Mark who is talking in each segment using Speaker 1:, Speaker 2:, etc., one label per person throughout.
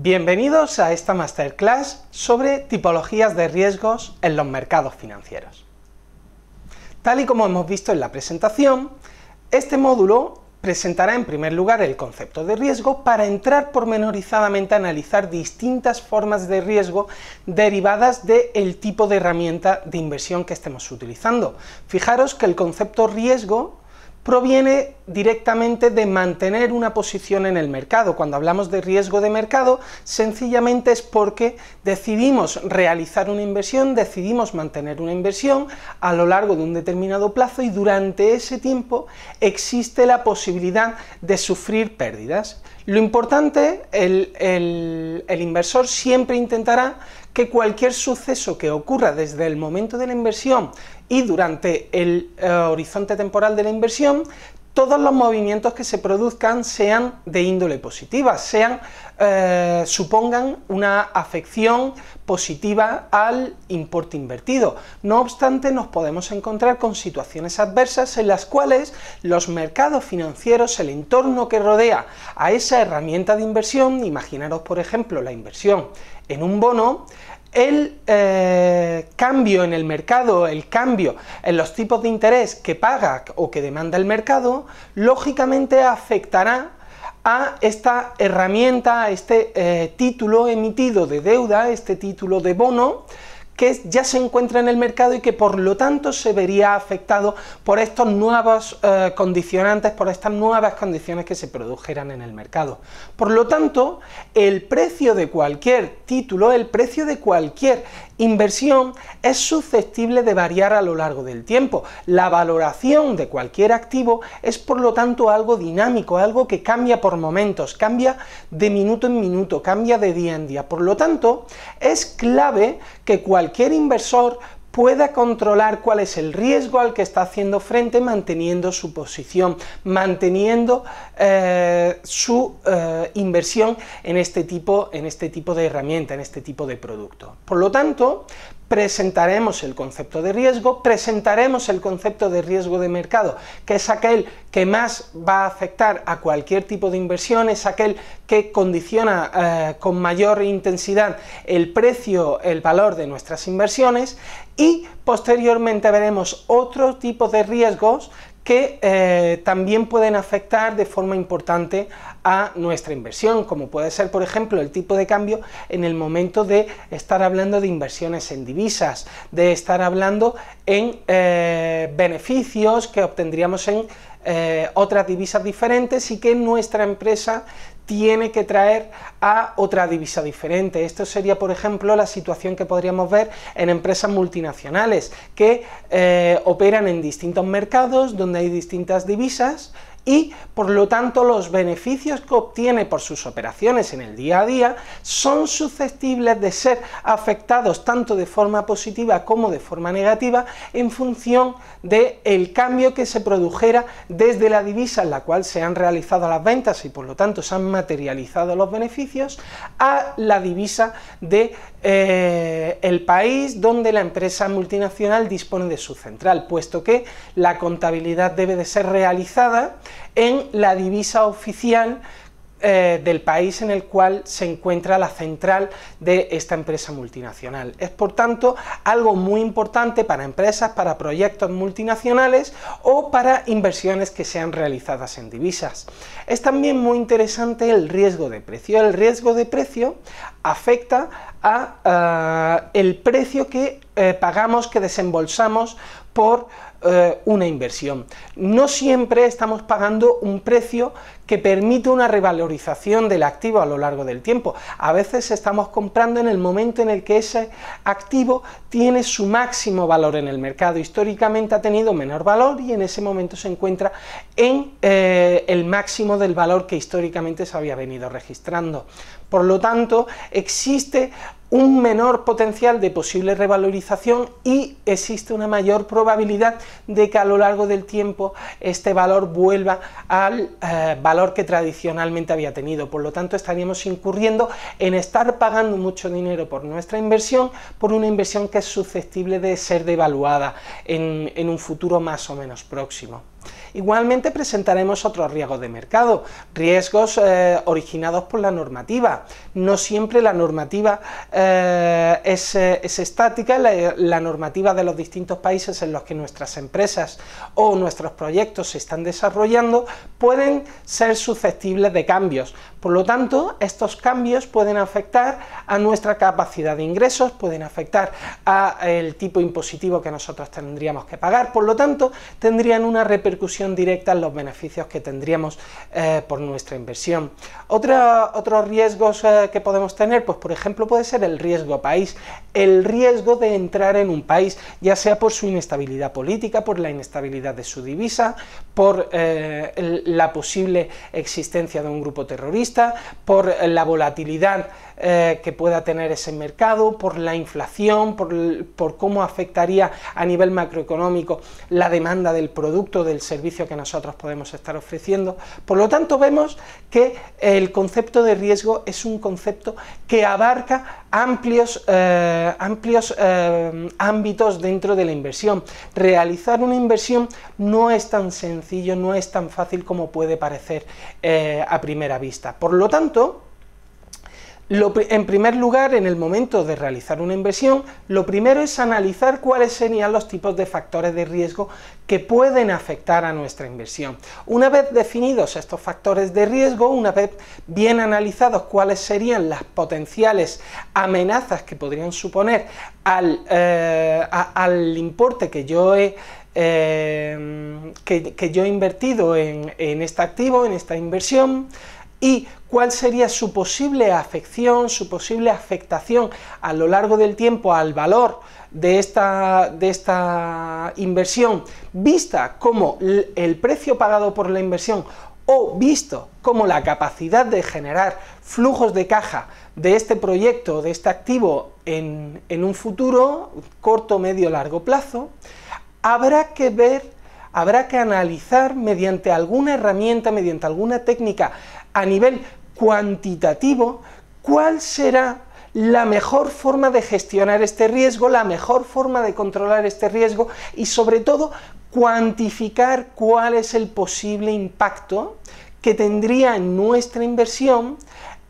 Speaker 1: Bienvenidos a esta masterclass sobre tipologías de riesgos en los mercados financieros. Tal y como hemos visto en la presentación, este módulo presentará en primer lugar el concepto de riesgo para entrar pormenorizadamente a analizar distintas formas de riesgo derivadas del tipo de herramienta de inversión que estemos utilizando. Fijaros que el concepto riesgo proviene directamente de mantener una posición en el mercado. Cuando hablamos de riesgo de mercado, sencillamente es porque decidimos realizar una inversión, decidimos mantener una inversión a lo largo de un determinado plazo y durante ese tiempo existe la posibilidad de sufrir pérdidas. Lo importante, el, el inversor siempre intentará que cualquier suceso que ocurra desde el momento de la inversión y durante el eh, horizonte temporal de la inversión todos los movimientos que se produzcan sean de índole positiva, sean, eh, supongan una afección positiva al importe invertido. No obstante, nos podemos encontrar con situaciones adversas en las cuales los mercados financieros, el entorno que rodea a esa herramienta de inversión, imaginaros por ejemplo la inversión en un bono, el eh, cambio en el mercado, el cambio en los tipos de interés que paga o que demanda el mercado, lógicamente afectará a esta herramienta, a este eh, título emitido de deuda, este título de bono, que ya se encuentra en el mercado y que por lo tanto se vería afectado por estos nuevos eh, condicionantes, por estas nuevas condiciones que se produjeran en el mercado. Por lo tanto, el precio de cualquier título, el precio de cualquier inversión es susceptible de variar a lo largo del tiempo. La valoración de cualquier activo es por lo tanto algo dinámico, algo que cambia por momentos, cambia de minuto en minuto, cambia de día en día. Por lo tanto, es clave que cualquier cualquier inversor pueda controlar cuál es el riesgo al que está haciendo frente manteniendo su posición, manteniendo eh, su eh, inversión en este, tipo, en este tipo de herramienta, en este tipo de producto. Por lo tanto, presentaremos el concepto de riesgo, presentaremos el concepto de riesgo de mercado, que es aquel que más va a afectar a cualquier tipo de inversión, es aquel que condiciona eh, con mayor intensidad el precio, el valor de nuestras inversiones y posteriormente veremos otro tipo de riesgos que eh, también pueden afectar de forma importante a nuestra inversión, como puede ser, por ejemplo, el tipo de cambio en el momento de estar hablando de inversiones en divisas, de estar hablando en eh, beneficios que obtendríamos en eh, otras divisas diferentes y que nuestra empresa tiene que traer a otra divisa diferente. Esto sería, por ejemplo, la situación que podríamos ver en empresas multinacionales que eh, operan en distintos mercados donde hay distintas divisas y por lo tanto los beneficios que obtiene por sus operaciones en el día a día son susceptibles de ser afectados tanto de forma positiva como de forma negativa en función del cambio que se produjera desde la divisa en la cual se han realizado las ventas y por lo tanto se han materializado los beneficios a la divisa de eh, el país donde la empresa multinacional dispone de su central, puesto que la contabilidad debe de ser realizada en la divisa oficial eh, del país en el cual se encuentra la central de esta empresa multinacional. Es por tanto algo muy importante para empresas, para proyectos multinacionales o para inversiones que sean realizadas en divisas. Es también muy interesante el riesgo de precio. El riesgo de precio afecta a eh, el precio que eh, pagamos, que desembolsamos por eh, una inversión. No siempre estamos pagando un precio que permite una revalorización del activo a lo largo del tiempo. A veces estamos comprando en el momento en el que ese activo tiene su máximo valor en el mercado. Históricamente ha tenido menor valor y en ese momento se encuentra en eh, el máximo del valor que históricamente se había venido registrando. Por lo tanto, existe un menor potencial de posible revalorización y existe una mayor probabilidad de que a lo largo del tiempo este valor vuelva al eh, valor que tradicionalmente había tenido. Por lo tanto, estaríamos incurriendo en estar pagando mucho dinero por nuestra inversión, por una inversión que es susceptible de ser devaluada en un futuro más o menos próximo. Igualmente presentaremos otros riesgos de mercado, riesgos eh, originados por la normativa. No siempre la normativa eh, eh, es, estática, la, la, normativa de los distintos países en los que nuestras empresas o nuestros proyectos se están desarrollando pueden ser susceptibles de cambios. Por lo tanto, estos cambios pueden afectar a nuestra capacidad de ingresos, pueden afectar al tipo impositivo que nosotros tendríamos que pagar, por lo tanto, tendrían una repercusión directa en los beneficios que tendríamos eh, por nuestra inversión. Otra, otros riesgos eh, que podemos tener, pues por ejemplo puede ser el riesgo país, el riesgo de entrar en un país, ya sea por su inestabilidad política, por la inestabilidad de su divisa, por eh, la posible existencia de un grupo terrorista, por la volatilidad que pueda tener ese mercado, por la inflación, por, por cómo afectaría a nivel macroeconómico la demanda del producto, del servicio que nosotros podemos estar ofreciendo. Por lo tanto, vemos que el concepto de riesgo es un concepto que abarca amplios, eh, amplios eh, ámbitos dentro de la inversión. Realizar una inversión no es tan sencillo, no es tan fácil como puede parecer eh, a primera vista. Por lo tanto, en primer lugar, en el momento de realizar una inversión, lo primero es analizar cuáles serían los tipos de factores de riesgo que pueden afectar a nuestra inversión. Una vez definidos estos factores de riesgo, una vez bien analizados cuáles serían las potenciales amenazas que podrían suponer al, eh, importe que yo he eh, invertido en este activo, en esta inversión, y cuál sería su posible afección, su posible afectación a lo largo del tiempo al valor de esta, inversión, vista como el precio pagado por la inversión o visto como la capacidad de generar flujos de caja de este proyecto, de este activo en, en un futuro corto, medio, largo plazo, habrá que ver habrá que analizar mediante alguna herramienta, mediante alguna técnica a nivel cuantitativo cuál será la mejor forma de gestionar este riesgo, la mejor forma de controlar este riesgo y sobre todo cuantificar cuál es el posible impacto que tendría nuestra inversión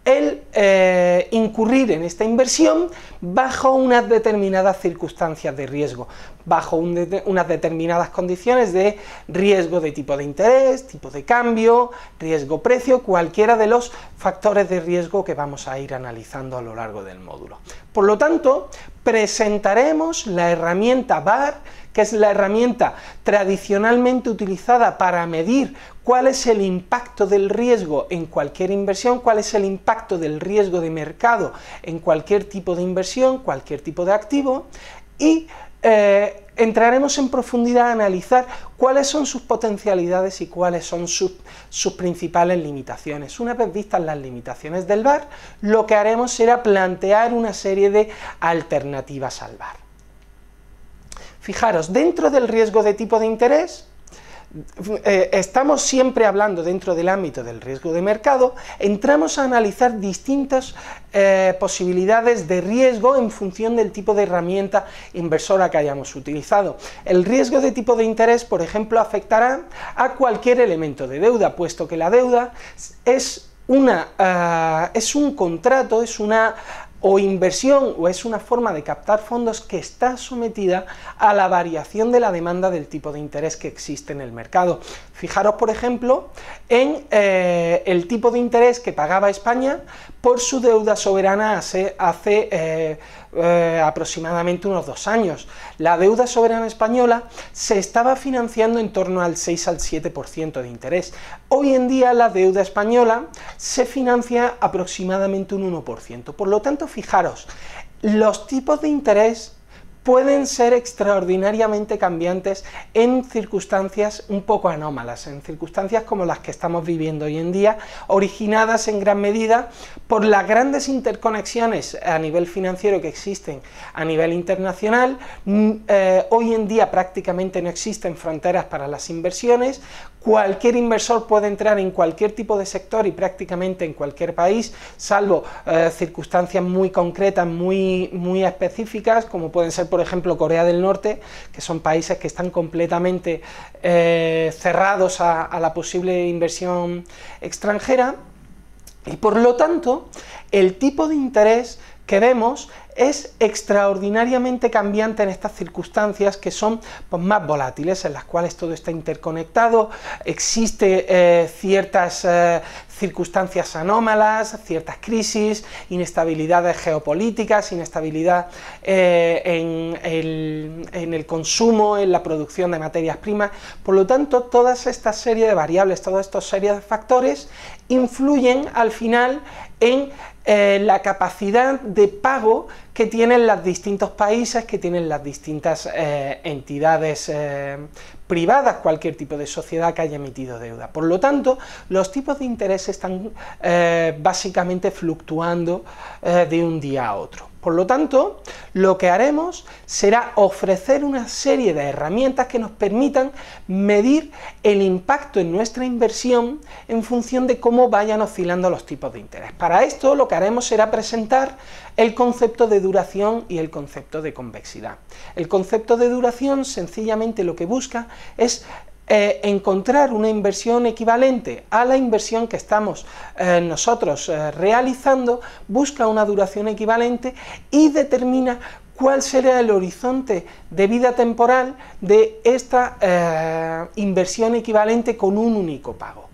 Speaker 1: el eh, incurrir en esta inversión bajo unas determinadas circunstancias de riesgo, bajo unas determinadas condiciones de riesgo de tipo de interés, tipo de cambio, riesgo-precio, cualquiera de los factores de riesgo que vamos a ir analizando a lo largo del módulo. Por lo tanto, presentaremos la herramienta VAR que es la herramienta tradicionalmente utilizada para medir cuál es el impacto del riesgo en cualquier inversión, cuál es el impacto del riesgo de mercado en cualquier tipo de inversión, cualquier tipo de activo, y eh, entraremos en profundidad a analizar cuáles son sus potencialidades y cuáles son sus, principales limitaciones. Una vez vistas las limitaciones del VAR, lo que haremos será plantear una serie de alternativas al VAR. Fijaros, dentro del riesgo de tipo de interés, eh, estamos siempre hablando dentro del ámbito del riesgo de mercado, entramos a analizar distintas eh, posibilidades de riesgo en función del tipo de herramienta inversora que hayamos utilizado. El riesgo de tipo de interés, por ejemplo, afectará a cualquier elemento de deuda, puesto que la deuda es una, eh, es un contrato, es una o inversión o es una forma de captar fondos que está sometida a la variación de la demanda del tipo de interés que existe en el mercado. Fijaros, por ejemplo, en eh, el tipo de interés que pagaba España por su deuda soberana hace, eh, eh, aproximadamente unos dos años. La deuda soberana española se estaba financiando en torno al 6 al 7% de interés. Hoy en día la deuda española se financia aproximadamente un 1%. Por lo tanto, fijaros, los tipos de interés pueden ser extraordinariamente cambiantes en circunstancias un poco anómalas, en circunstancias como las que estamos viviendo hoy en día, originadas en gran medida por las grandes interconexiones a nivel financiero que existen a nivel internacional. Mm, eh, hoy en día prácticamente no existen fronteras para las inversiones, Cualquier inversor puede entrar en cualquier tipo de sector y prácticamente en cualquier país, salvo eh, circunstancias muy concretas, muy, muy específicas, como pueden ser, por ejemplo, Corea del Norte, que son países que están completamente eh, cerrados a la posible inversión extranjera. Y por lo tanto, el tipo de interés que vemos es extraordinariamente cambiante en estas circunstancias que son pues, más volátiles, en las cuales todo está interconectado, existe eh, ciertas eh, circunstancias anómalas, ciertas crisis, inestabilidades geopolíticas, inestabilidad eh, en, el, consumo, en la producción de materias primas. Por lo tanto, todas esta serie de variables, todas estas series de factores influyen al final en la capacidad de pago que tienen los distintos países, que tienen las distintas eh, entidades eh, privadas, cualquier tipo de sociedad que haya emitido deuda. Por lo tanto, los tipos de interés están eh, básicamente fluctuando de un día a otro. Por lo tanto, lo que haremos será ofrecer una serie de herramientas que nos permitan medir el impacto en nuestra inversión en función de cómo vayan oscilando los tipos de interés. Para esto lo que haremos será presentar el concepto de duración y el concepto de convexidad. El concepto de duración sencillamente lo que busca es eh, encontrar una inversión equivalente a la inversión que estamos eh, nosotros eh, realizando, busca una duración equivalente y determina cuál será el horizonte de vida temporal de esta inversión equivalente con un único pago.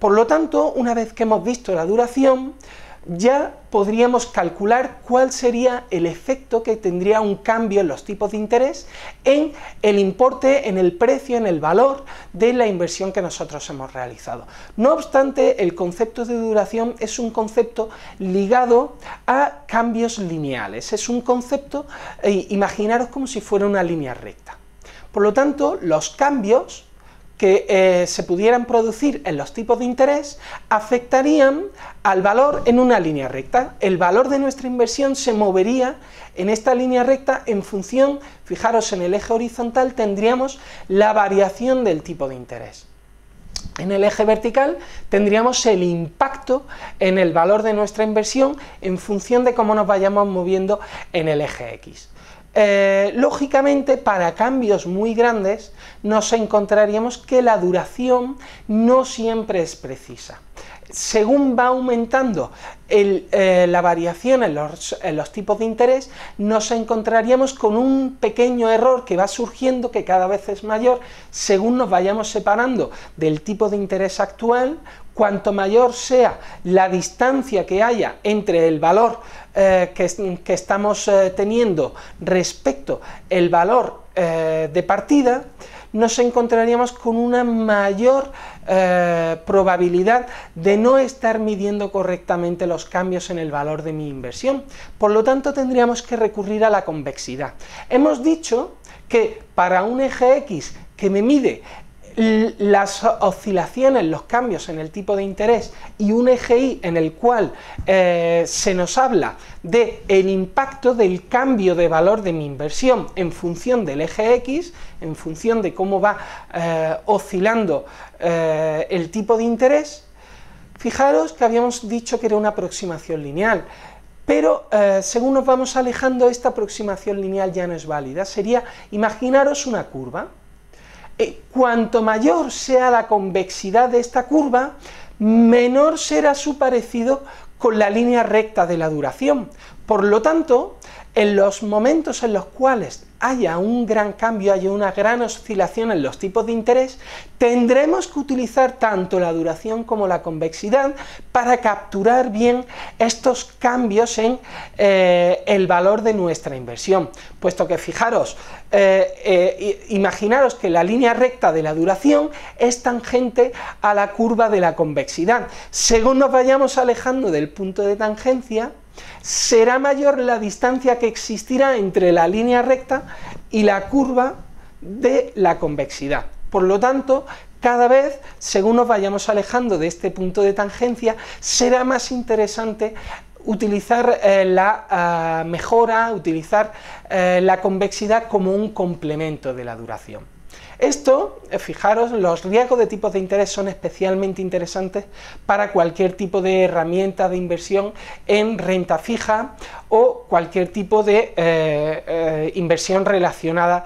Speaker 1: por lo tanto, una vez que hemos visto la duración, ya podríamos calcular cuál sería el efecto que tendría un cambio en los tipos de interés en el importe, en el precio, en el valor de la inversión que nosotros hemos realizado. No obstante, el concepto de duración es un concepto ligado a cambios lineales. Es un concepto, eh, imaginaros como si fuera una línea recta. Por lo tanto, los cambios que eh, se pudieran producir en los tipos de interés afectarían al valor en una línea recta. El valor de nuestra inversión se movería en esta línea recta en función, fijaros, en el eje horizontal tendríamos la variación del tipo de interés. En el eje vertical tendríamos el impacto en el valor de nuestra inversión en función de cómo nos vayamos moviendo en el eje X. Eh, lógicamente, para cambios muy grandes, nos encontraríamos que la duración no siempre es precisa según va aumentando eh, la variación en los, tipos de interés, nos encontraríamos con un pequeño error que va surgiendo, que cada vez es mayor, según nos vayamos separando del tipo de interés actual, cuanto mayor sea la distancia que haya entre el valor eh, que, estamos eh, teniendo respecto el valor de partida, nos encontraríamos con una mayor eh, probabilidad de no estar midiendo correctamente los cambios en el valor de mi inversión. Por lo tanto, tendríamos que recurrir a la convexidad. Hemos dicho que para un eje X que me mide las oscilaciones, los cambios en el tipo de interés y un eje EGI en el cual eh, se nos habla de el impacto del cambio de valor de mi inversión en función del eje X, en función de cómo va eh, oscilando eh, el tipo de interés, fijaros que habíamos dicho que era una aproximación lineal. Pero según nos vamos alejando, esta aproximación lineal ya no es válida. Sería, imaginaros una curva, eh, cuanto mayor sea la convexidad de esta curva, menor será su parecido con la línea recta de la duración. Por lo tanto, en los momentos en los cuales haya un gran cambio, haya una gran oscilación en los tipos de interés, tendremos que utilizar tanto la duración como la convexidad para capturar bien estos cambios en eh, el valor de nuestra inversión. Puesto que fijaros, eh, eh, imaginaros que la línea recta de la duración es tangente a la curva de la convexidad. Según nos vayamos alejando del punto de tangencia, será mayor la distancia que existirá entre la línea recta y la curva de la convexidad. Por lo tanto, cada vez, según nos vayamos alejando de este punto de tangencia, será más interesante utilizar eh, la ah, mejora, utilizar eh, la convexidad como un complemento de la duración. Esto, eh, fijaros, los riesgos de tipos de interés son especialmente interesantes para cualquier tipo de herramienta de inversión en renta fija o cualquier tipo de eh, eh, inversión relacionada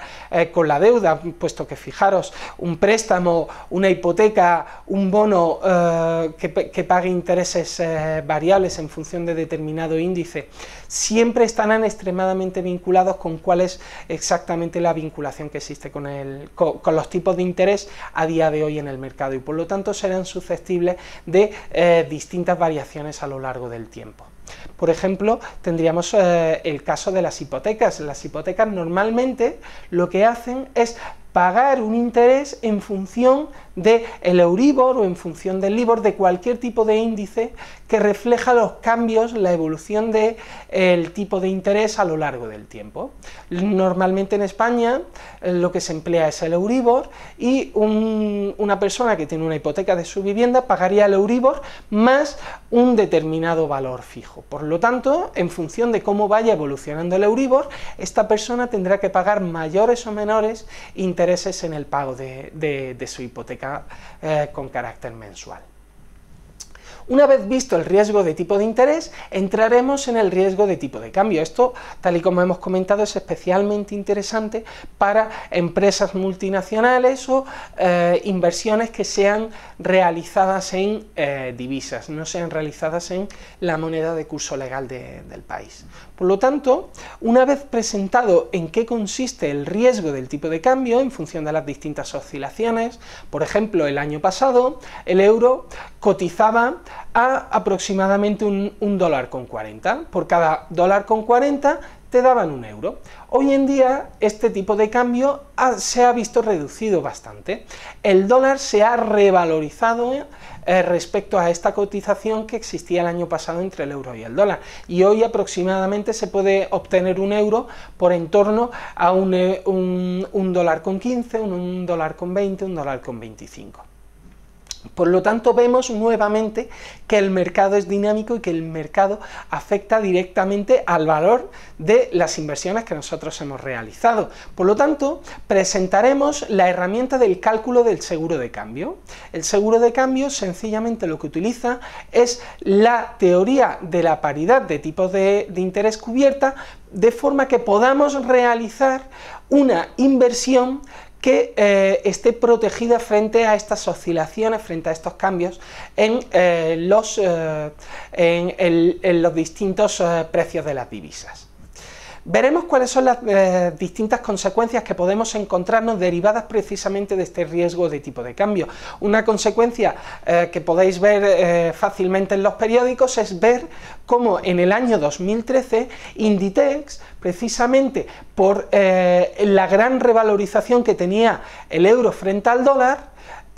Speaker 1: con la deuda, puesto que fijaros, un préstamo, una hipoteca, un bono que, pague intereses variables en función de determinado índice, siempre estarán extremadamente vinculados con cuál es exactamente la vinculación que existe con el con los tipos de interés a día de hoy en el mercado y por lo tanto serán susceptibles de eh, distintas variaciones a lo largo del tiempo. Por ejemplo, tendríamos eh, el caso de las hipotecas. Las hipotecas normalmente lo que hacen es pagar un interés en función del el Euribor o en función del Libor, de cualquier tipo de índice que refleja los cambios, la evolución del tipo de interés a lo largo del tiempo. Normalmente en España eh, lo que se emplea es el Euribor y una persona que tiene una hipoteca de su vivienda pagaría el Euribor más un determinado valor fijo. Por lo tanto, en función de cómo vaya evolucionando el Euribor, esta persona tendrá que pagar mayores o menores intereses en el pago de, su hipoteca eh, con carácter mensual. Una vez visto el riesgo de tipo de interés, entraremos en el riesgo de tipo de cambio. Esto, tal y como hemos comentado, es especialmente interesante para empresas multinacionales o eh, inversiones que sean realizadas en eh, divisas, no sean realizadas en la moneda de curso legal del país. Por lo tanto, una vez presentado en qué consiste el riesgo del tipo de cambio en función de las distintas oscilaciones, por ejemplo, el año pasado el euro cotizaba a aproximadamente un, dólar con 40. Por cada dólar con 40 te daban un euro. Hoy en día este tipo de cambio se ha visto reducido bastante. El dólar se ha revalorizado eh, respecto a esta cotización que existía el año pasado entre el euro y el dólar. Y hoy aproximadamente se puede obtener un euro por en torno a eh, un, un dólar con 15, un dólar con 20, un dólar con 25. Por lo tanto, vemos nuevamente que el mercado es dinámico y que el mercado afecta directamente al valor de las inversiones que nosotros hemos realizado. Por lo tanto, presentaremos la herramienta del cálculo del seguro de cambio. El seguro de cambio sencillamente lo que utiliza es la teoría de la paridad de tipos de, interés cubierta, de forma que podamos realizar una inversión que eh, esté protegida frente a estas oscilaciones, frente a estos cambios en, eh, eh, en los distintos precios de las divisas. Veremos cuáles son las eh, distintas consecuencias que podemos encontrarnos derivadas precisamente de este riesgo de tipo de cambio. Una consecuencia eh, que podéis ver eh, fácilmente en los periódicos es ver cómo en el año 2013 Inditex, precisamente por la gran revalorización que tenía el euro frente al dólar,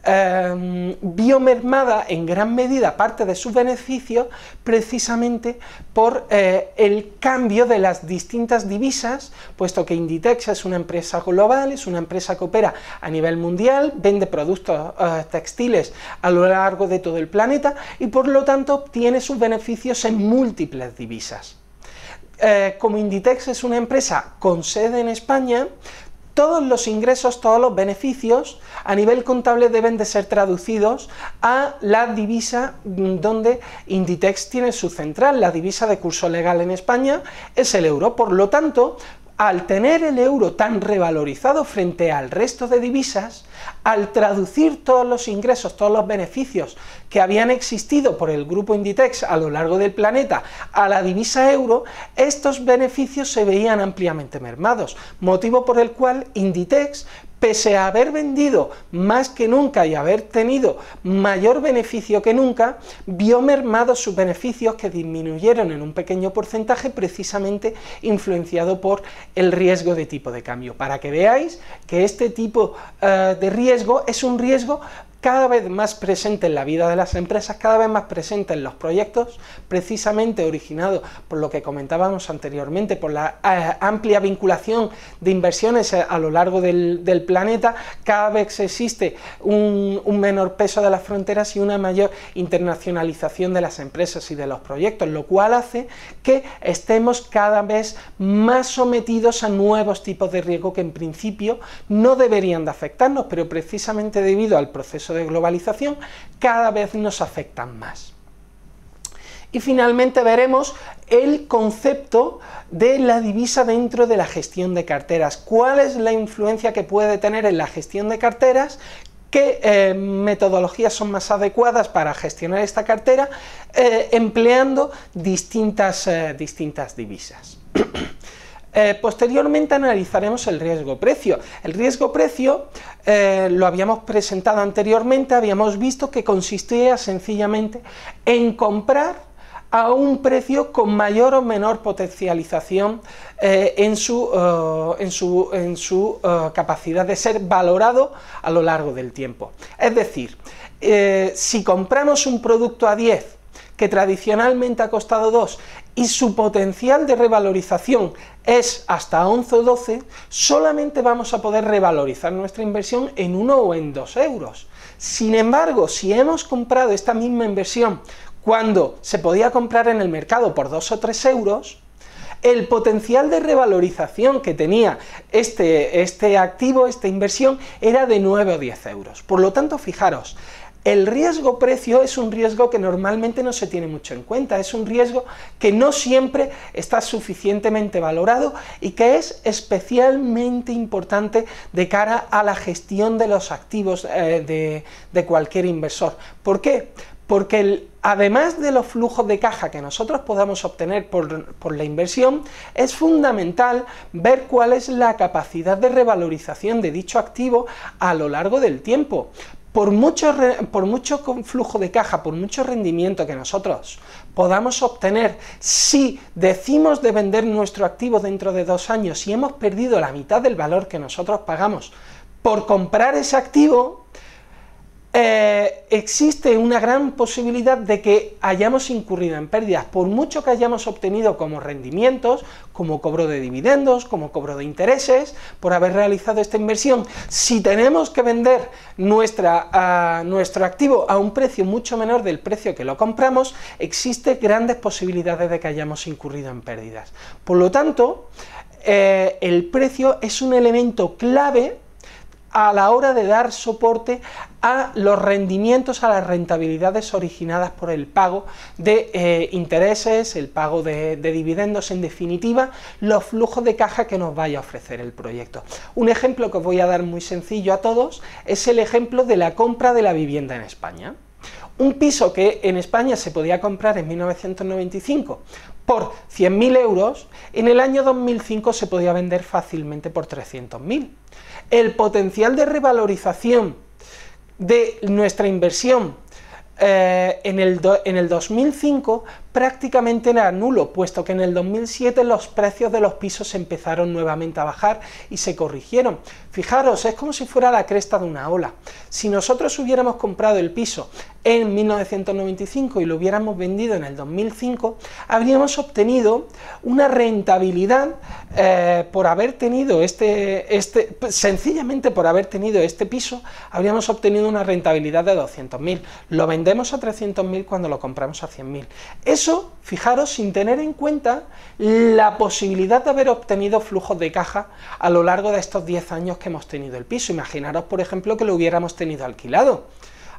Speaker 1: eh, em, mermada en gran medida parte de sus beneficios precisamente por eh, el cambio de las distintas divisas, puesto que Inditex es una empresa global, es una empresa que opera a nivel mundial, vende productos eh, textiles a lo largo de todo el planeta y por lo tanto obtiene sus beneficios en múltiples divisas. Eh, como Inditex es una empresa con sede en España, todos los ingresos, todos los beneficios a nivel contable deben de ser traducidos a la divisa donde Inditex tiene su central. La divisa de curso legal en España es el euro. Por lo tanto, al tener el euro tan revalorizado frente al resto de divisas, al traducir todos los ingresos, todos los beneficios que habían existido por el grupo Inditex a lo largo del planeta a la divisa euro, estos beneficios se veían ampliamente mermados, motivo por el cual Inditex pese a haber vendido más que nunca y haber tenido mayor beneficio que nunca, vio mermados sus beneficios que disminuyeron en un pequeño porcentaje precisamente influenciado por el riesgo de tipo de cambio. Para que veáis que este tipo eh, de riesgo es un riesgo cada vez más presente en la vida de las empresas, cada vez más presente en los proyectos, precisamente originado por lo que comentábamos anteriormente, por la eh, amplia vinculación de inversiones a, lo largo del, planeta, cada vez existe un, un, menor peso de las fronteras y una mayor internacionalización de las empresas y de los proyectos, lo cual hace que estemos cada vez más sometidos a nuevos tipos de riesgo que en principio no deberían de afectarnos, pero precisamente debido al proceso de globalización cada vez nos afectan más. Y finalmente veremos el concepto de la divisa dentro de la gestión de carteras. ¿Cuál es la influencia que puede tener en la gestión de carteras? qué eh, metodologías son más adecuadas para gestionar esta cartera eh, empleando distintas, eh, distintas divisas. Eh, posteriormente analizaremos el riesgo-precio. El riesgo-precio eh, lo habíamos presentado anteriormente, habíamos visto que consistía sencillamente en comprar a un precio con mayor o menor potencialización eh, en su, en su, capacidad de ser valorado a lo largo del tiempo. Es decir, si compramos un producto a 10 que tradicionalmente ha costado 2 y su potencial de revalorización es hasta 11 o 12, solamente vamos a poder revalorizar nuestra inversión en 1 o en 2 euros. Sin embargo, si hemos comprado esta misma inversión cuando se podía comprar en el mercado por 2 o 3 euros, el potencial de revalorización que tenía este, este activo, esta inversión, era de 9 o 10 euros. Por lo tanto, fijaros, el riesgo precio es un riesgo que normalmente no se tiene mucho en cuenta, es un riesgo que no siempre está suficientemente valorado y que es especialmente importante de cara a la gestión de los activos eh, de, cualquier inversor. ¿Por qué? porque además de los flujos de caja que nosotros podamos obtener por, la inversión, es fundamental ver cuál es la capacidad de revalorización de dicho activo a lo largo del tiempo, por mucho, por mucho flujo de caja, por mucho rendimiento que nosotros podamos obtener, si decimos de vender nuestro activo dentro de dos años y hemos perdido la mitad del valor que nosotros pagamos por comprar ese activo, eh, existe una gran posibilidad de que hayamos incurrido en pérdidas, por mucho que hayamos obtenido como rendimientos, como cobro de dividendos, como cobro de intereses, por haber realizado esta inversión. Si tenemos que vender nuestra, nuestro activo a un precio mucho menor del precio que lo compramos, existe grandes posibilidades de que hayamos incurrido en pérdidas. Por lo tanto, eh, el precio es un elemento clave a la hora de dar soporte a los rendimientos, a las rentabilidades originadas por el pago de eh, intereses, el pago de, de, dividendos, en definitiva, los flujos de caja que nos vaya a ofrecer el proyecto. Un ejemplo que os voy a dar muy sencillo a todos es el ejemplo de la compra de la vivienda en España. Un piso que en España se podía comprar en 1995 por 100.000 euros, en el año 2005 se podía vender fácilmente por 300.000 el potencial de revalorización de nuestra inversión eh, en, el en el 2005 prácticamente era nulo, puesto que en el 2007 los precios de los pisos empezaron nuevamente a bajar y se corrigieron. Fijaros, es como si fuera la cresta de una ola. Si nosotros hubiéramos comprado el piso en 1995 y lo hubiéramos vendido en el 2005, habríamos obtenido una rentabilidad eh, por haber tenido este, este, sencillamente por haber tenido este piso, habríamos obtenido una rentabilidad de 200.000. Lo vendemos a 300.000 cuando lo compramos a 100.000. Eso, fijaros, sin tener en cuenta la posibilidad de haber obtenido flujos de caja a lo largo de estos 10 años que hemos tenido el piso. Imaginaros, por ejemplo, que lo hubiéramos tenido alquilado.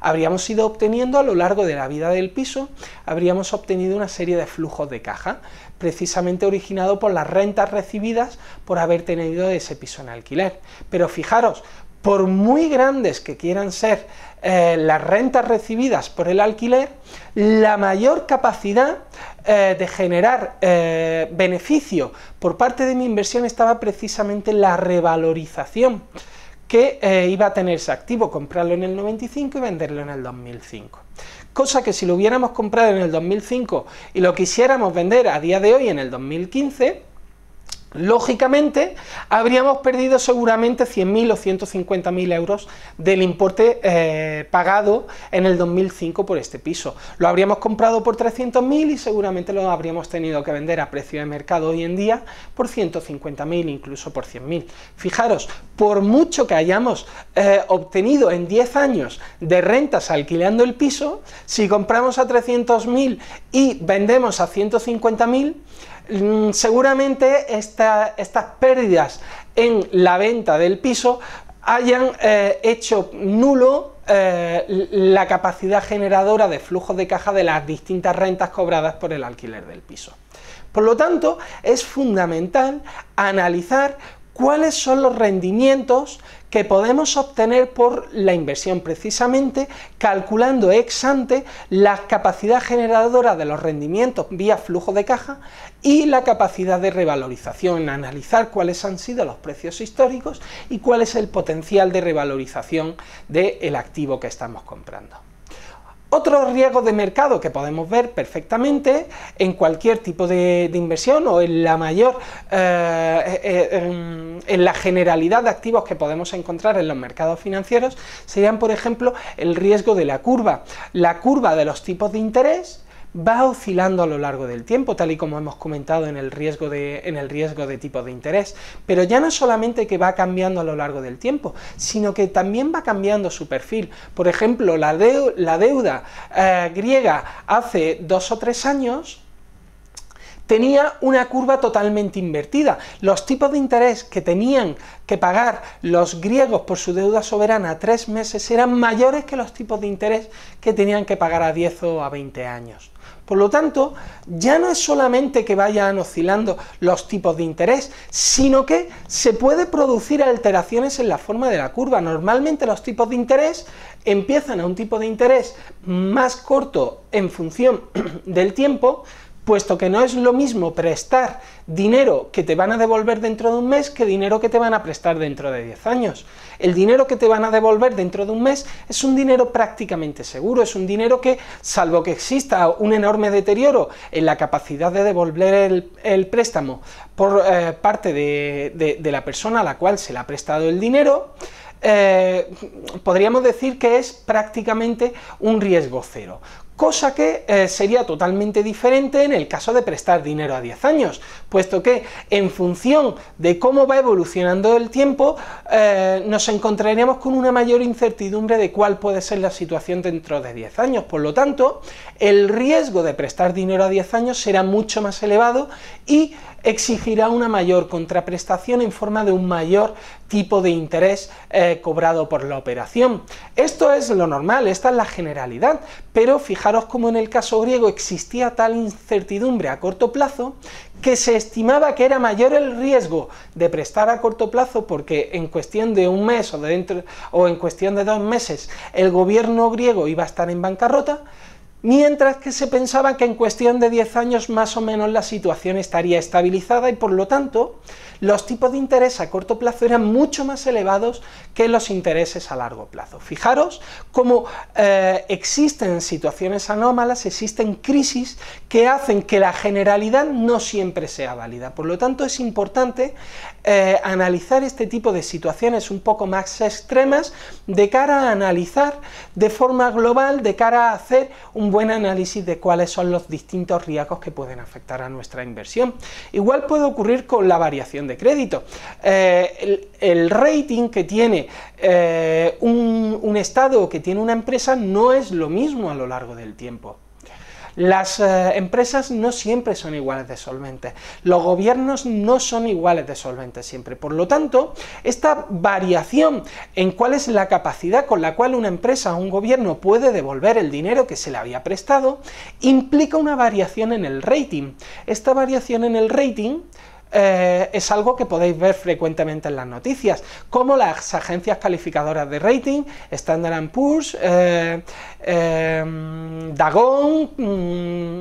Speaker 1: Habríamos ido obteniendo a lo largo de la vida del piso, habríamos obtenido una serie de flujos de caja, precisamente originado por las rentas recibidas por haber tenido ese piso en alquiler. Pero fijaros, por muy grandes que quieran ser eh, las rentas recibidas por el alquiler, la mayor capacidad eh, de generar eh, beneficio por parte de mi inversión estaba precisamente la revalorización que iba a tener ese activo, comprarlo en el 95 y venderlo en el 2005. Cosa que si lo hubiéramos comprado en el 2005 y lo quisiéramos vender a día de hoy en el 2015, Lógicamente, habríamos perdido seguramente 100.000 o 150.000 euros del importe eh, pagado en el 2005 por este piso. Lo habríamos comprado por 300.000 y seguramente lo habríamos tenido que vender a precio de mercado hoy en día por 150.000, incluso por 100.000. Fijaros, por mucho que hayamos eh, obtenido en 10 años de rentas alquilando el piso, si compramos a 300.000 y vendemos a 150.000, Mm, seguramente estas pérdidas en la venta del piso hayan eh, hecho nulo eh, la capacidad generadora de flujos de caja de las distintas rentas cobradas por el alquiler del piso. Por lo tanto, es fundamental analizar cuáles son los rendimientos que podemos obtener por la inversión, precisamente calculando ex ante la capacidad generadora de los rendimientos vía flujo de caja y la capacidad de revalorización, analizar cuáles han sido los precios históricos y cuál es el potencial de revalorización del activo que estamos comprando. Otro riesgo de mercado que podemos ver perfectamente en cualquier tipo de, inversión o en la mayor, eh, eh, eh, en la generalidad de activos que podemos encontrar en los mercados financieros, serían, por ejemplo, el riesgo de la curva. La curva de los tipos de interés va oscilando a lo largo del tiempo, tal y como hemos comentado en el riesgo de, en el riesgo de tipo de interés. Pero ya no solamente que va cambiando a lo largo del tiempo, sino que también va cambiando su perfil. Por ejemplo, la, deuda eh, griega hace dos o tres años tenía una curva totalmente invertida. Los tipos de interés que tenían que pagar los griegos por su deuda soberana a tres meses eran mayores que los tipos de interés que tenían que pagar a 10 o a 20 años. Por lo tanto, ya no es solamente que vayan oscilando los tipos de interés, sino que se puede producir alteraciones en la forma de la curva. Normalmente los tipos de interés empiezan a un tipo de interés más corto en función del tiempo puesto que no es lo mismo prestar dinero que te van a devolver dentro de un mes que dinero que te van a prestar dentro de 10 años. El dinero que te van a devolver dentro de un mes es un dinero prácticamente seguro, es un dinero que, salvo que exista un enorme deterioro en la capacidad de devolver el, préstamo por eh, parte de, la persona a la cual se le ha prestado el dinero, eh, podríamos decir que es prácticamente un riesgo cero cosa que eh, sería totalmente diferente en el caso de prestar dinero a 10 años, puesto que en función de cómo va evolucionando el tiempo, eh, nos encontraremos con una mayor incertidumbre de cuál puede ser la situación dentro de 10 años. Por lo tanto, el riesgo de prestar dinero a 10 años será mucho más elevado y exigirá una mayor contraprestación en forma de un mayor tipo de interés eh, cobrado por la operación. Esto es lo normal, esta es la generalidad, pero fijaros cómo en el caso griego existía tal incertidumbre a corto plazo que se estimaba que era mayor el riesgo de prestar a corto plazo porque en cuestión de un mes o, dentro, o en cuestión de dos meses el gobierno griego iba a estar en bancarrota, mientras que se pensaba que en cuestión de 10 años más o menos la situación estaría estabilizada y por lo tanto los tipos de interés a corto plazo eran mucho más elevados que los intereses a largo plazo. Fijaros cómo eh, existen situaciones anómalas, existen crisis que hacen que la generalidad no siempre sea válida. Por lo tanto, es importante eh, analizar este tipo de situaciones un poco más extremas de cara a analizar de forma global, de cara a hacer un buen análisis de cuáles son los distintos riesgos que pueden afectar a nuestra inversión. Igual puede ocurrir con la variación de crédito. Eh, el, rating que tiene eh, un, Estado o que tiene una empresa no es lo mismo a lo largo del tiempo. Las eh, empresas no siempre son iguales de solventes, los gobiernos no son iguales de solventes siempre. Por lo tanto, esta variación en cuál es la capacidad con la cual una empresa o un gobierno puede devolver el dinero que se le había prestado implica una variación en el rating. Esta variación en el rating eh, es algo que podéis ver frecuentemente en las noticias, como las agencias calificadoras de rating, Standard Poor's, eh, eh, Dagon, mm,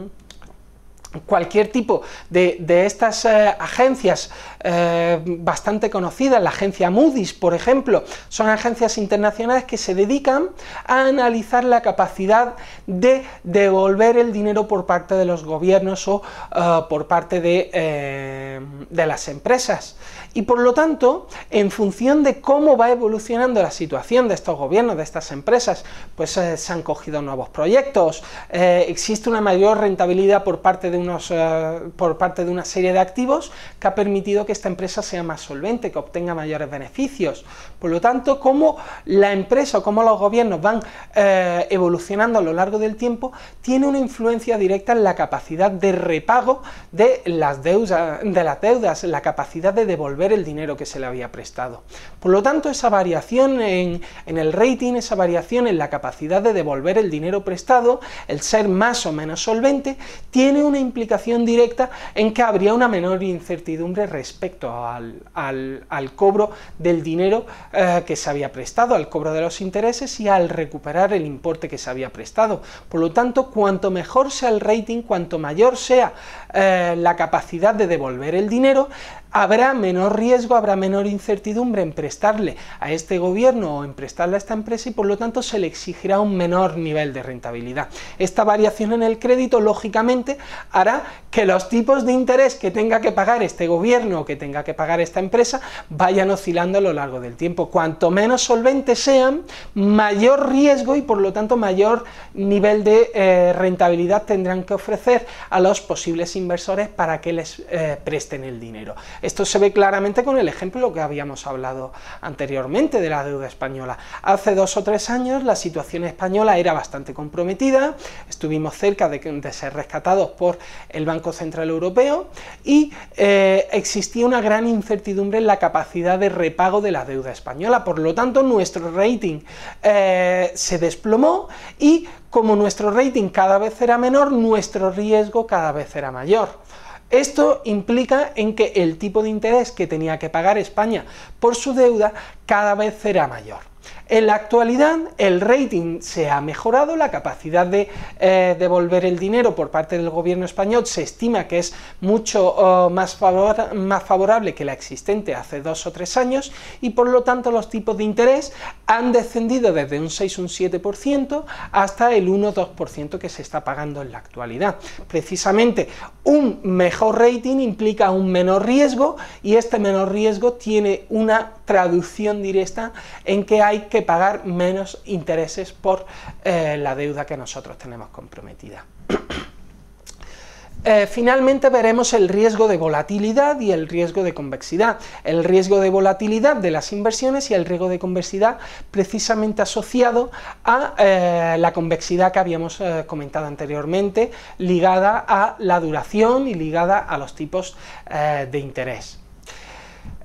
Speaker 1: cualquier tipo de, estas eh, agencias eh, bastante conocidas, la agencia Moody's, por ejemplo, son agencias internacionales que se dedican a analizar la capacidad de devolver el dinero por parte de los gobiernos o eh, por parte de las empresas. Y por lo tanto, en función de cómo va evolucionando la situación de estos gobiernos, de estas empresas, pues eh, se han cogido nuevos proyectos, eh, existe una mayor rentabilidad eh, por parte de una serie de activos que ha permitido que esta empresa sea más solvente, que obtenga mayores beneficios. Por lo tanto, cómo la empresa o cómo los gobiernos van eh, evolucionando a lo largo del tiempo tiene una influencia directa en la capacidad de repago de las, deudas, de la capacidad de devolver el dinero que se le había prestado. Por lo tanto, esa variación en, el rating, esa variación en la capacidad de devolver el dinero prestado, el ser más o menos solvente, tiene una implicación directa en que habría una menor incertidumbre respecto al cobro del dinero eh, que se había prestado, al cobro de los intereses y al recuperar el importe que se había prestado. Por lo tanto, cuanto mejor sea el rating, cuanto mayor sea eh, la capacidad de devolver el dinero, habrá menor riesgo, habrá menor incertidumbre en prestarle a este gobierno o en prestarle a esta empresa y por lo tanto se le exigirá un menor nivel de rentabilidad. Esta variación en el crédito lógicamente hará que los tipos de interés que tenga que pagar este gobierno o que tenga que pagar esta empresa vayan oscilando a lo largo del tiempo. Cuanto menos solventes sean, mayor riesgo y por lo tanto mayor nivel de eh, rentabilidad tendrán que ofrecer a los posibles inversores para que les eh, presten el dinero. Esto se ve claramente con el ejemplo que habíamos hablado anteriormente de la deuda española. Hace dos o tres años la situación española era bastante comprometida, estuvimos cerca de, ser rescatados por el Banco Central Europeo y eh, existía una gran incertidumbre en la capacidad de repago de la deuda española. Por lo tanto, nuestro rating eh, se desplomó y como nuestro rating cada vez era menor, nuestro riesgo cada vez era mayor. Esto implica en que el tipo de interés que tenía que pagar España por su deuda cada vez será mayor. En la actualidad el rating se ha mejorado, la capacidad de eh, devolver el dinero por parte del gobierno español se estima que es mucho oh, más, favorable que la existente hace dos o tres años y por lo tanto los tipos de interés han descendido desde un 6 un 7% hasta el 1-2% que se está pagando en la actualidad. Precisamente un mejor rating implica un menor riesgo y este menor riesgo tiene una traducción directa en que hay que pagar menos intereses por eh, la deuda que nosotros tenemos comprometida. Eh, finalmente veremos el riesgo de volatilidad y el riesgo de convexidad. El riesgo de volatilidad de las inversiones y el riesgo de convexidad precisamente asociado a eh, la convexidad que habíamos comentado anteriormente, ligada a la duración y ligada a los tipos de interés.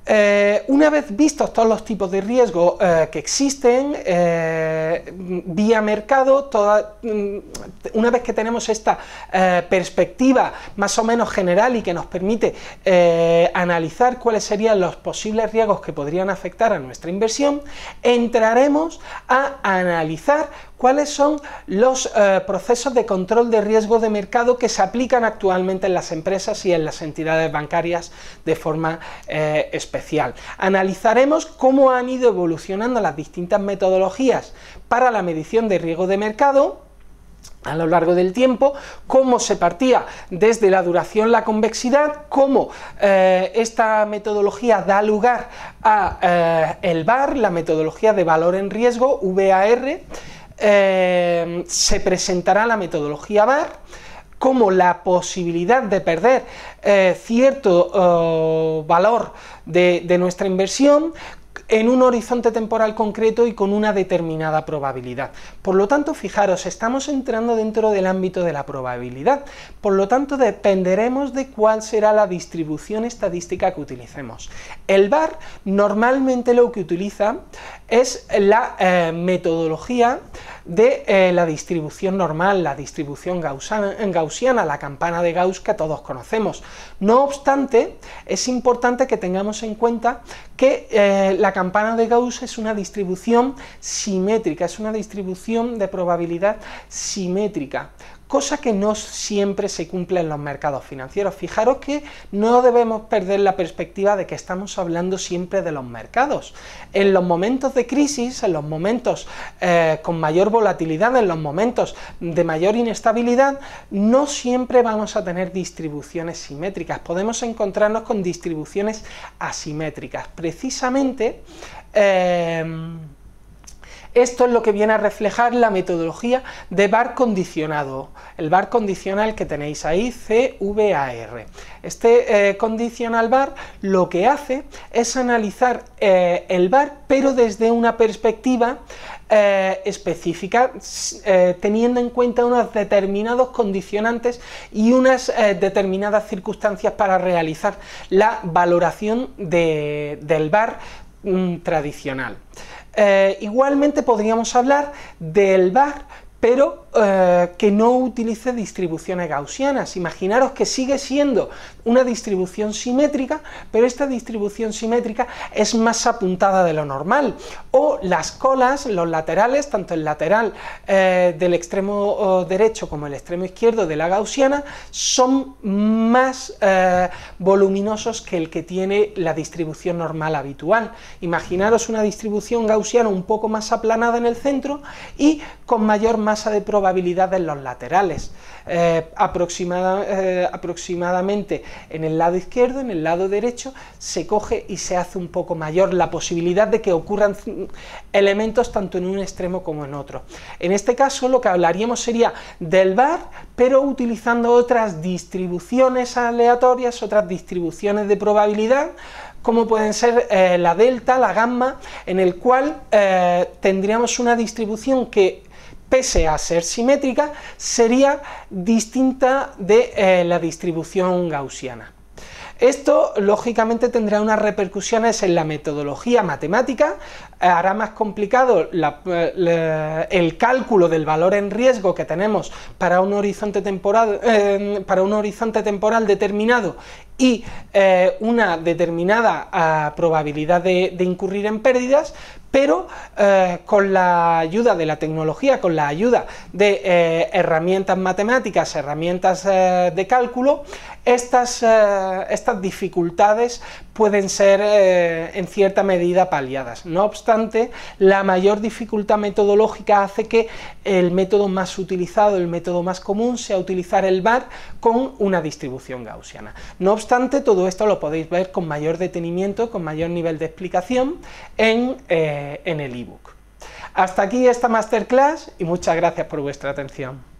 Speaker 1: Eh, una vez vistos todos los tipos de riesgo eh, que existen, eh, vía mercado, mm, una vez que tenemos esta perspectiva más o menos general y que nos permite analizar cuáles serían los posibles riesgos que podrían afectar a nuestra inversión, entraremos a analizar cuáles son los eh, procesos de control de riesgo de mercado que se aplican actualmente en las empresas y en las entidades bancarias de forma eh, especial. Analizaremos cómo han ido evolucionando las distintas metodologías para la medición de riesgo de mercado, a lo largo del tiempo, cómo se partía desde la duración, la convexidad, cómo eh, esta metodología da lugar a el VAR, la metodología de valor en riesgo, VAR, eh, se presentará la metodología VAR como la posibilidad de perder eh, cierto oh, valor de, de nuestra inversión en un horizonte temporal concreto y con una determinada probabilidad. Por lo tanto, fijaros, estamos entrando dentro del ámbito de la probabilidad, por lo tanto dependeremos de cuál será la distribución estadística que utilicemos. El VAR normalmente lo que utiliza es la eh, metodología de eh, la distribución normal, la distribución gaussiana, la campana de Gauss que todos conocemos. No obstante, es importante que tengamos en cuenta que eh, la campana de Gauss es una distribución simétrica, es una distribución de probabilidad simétrica, cosa que no siempre se cumple en los mercados financieros. Fijaros que no debemos perder la perspectiva de que estamos hablando siempre de los mercados. En los momentos de crisis, en los momentos eh, con mayor volatilidad, en los momentos de mayor inestabilidad, no siempre vamos a tener distribuciones simétricas. Podemos encontrarnos con distribuciones asimétricas. Precisamente, eh, esto es lo que viene a reflejar la metodología de bar condicionado, el bar condicional que tenéis ahí, CVAR. Este eh, condicional bar lo que hace es analizar eh, el bar, pero desde una perspectiva eh, específica, teniendo en cuenta unos determinados condicionantes y unas determinadas circunstancias para realizar la valoración del bar mm, tradicional. Eh, igualmente podríamos hablar del bar pero eh, que no utilice distribuciones gaussianas. Imaginaros que sigue siendo una distribución simétrica, pero esta distribución simétrica es más apuntada de lo normal. O las colas, los laterales, tanto el lateral eh, del extremo derecho como el extremo izquierdo de la gaussiana, son más eh, voluminosos que el que tiene la distribución normal habitual. Imaginaros una distribución gaussiana un poco más aplanada en el centro y con mayor masa de probabilidad en los laterales, eh, aproximada, eh, aproximadamente en el lado izquierdo, en el lado derecho, se coge y se hace un poco mayor la posibilidad de que ocurran elementos tanto en un extremo como en otro. En este caso lo que hablaríamos sería del bar, pero utilizando otras distribuciones aleatorias, otras distribuciones de probabilidad, como pueden ser eh, la delta, la gamma, en el cual tendríamos una distribución que pese a ser simétrica, sería distinta de eh, la distribución gaussiana. Esto, lógicamente, tendrá unas repercusiones en la metodología matemática, hará más complicado eh, el cálculo del valor en riesgo que tenemos para un horizonte temporal, eh, para un horizonte temporal determinado y una determinada ah, probabilidad de incurrir en pérdidas, pero eh, con la ayuda de la tecnología, con la ayuda de eh, herramientas matemáticas, herramientas eh, de cálculo, eh, estas, dificultades pueden ser eh, en cierta medida paliadas. No obstante, la mayor dificultad metodológica hace que el método más utilizado, el método más común, sea utilizar el VAR con una distribución gaussiana. No obstante, todo esto lo podéis ver con mayor detenimiento, con mayor nivel de explicación en, eh, en el ebook. Hasta aquí esta masterclass y muchas gracias por vuestra atención.